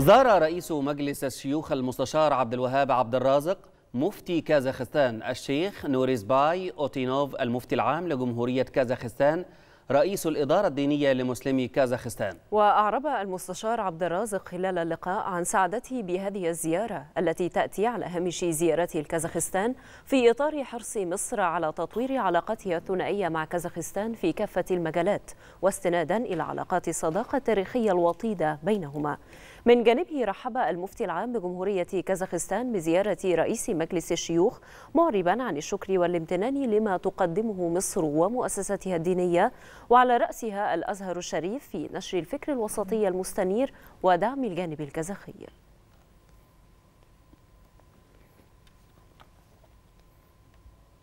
زار رئيس مجلس الشيوخ المستشار عبد الوهاب عبد الرازق مفتي كازاخستان الشيخ نوريزباي أوتينوف المفتي العام لجمهورية كازاخستان رئيس الإدارة الدينية لمسلمي كازاخستان وأعرب المستشار عبد الرازق خلال اللقاء عن سعادته بهذه الزيارة التي تأتي على هامش زيارته لكازاخستان في إطار حرص مصر على تطوير علاقتها الثنائية مع كازاخستان في كافة المجالات واستنادا إلى علاقات الصداقة التاريخية الوطيدة بينهما من جانبه رحب المفتي العام بجمهورية كازاخستان بزيارة رئيس مجلس الشيوخ معربا عن الشكر والامتنان لما تقدمه مصر ومؤسستها الدينية وعلى رأسها الأزهر الشريف في نشر الفكر الوسطي المستنير ودعم الجانب الكازاخي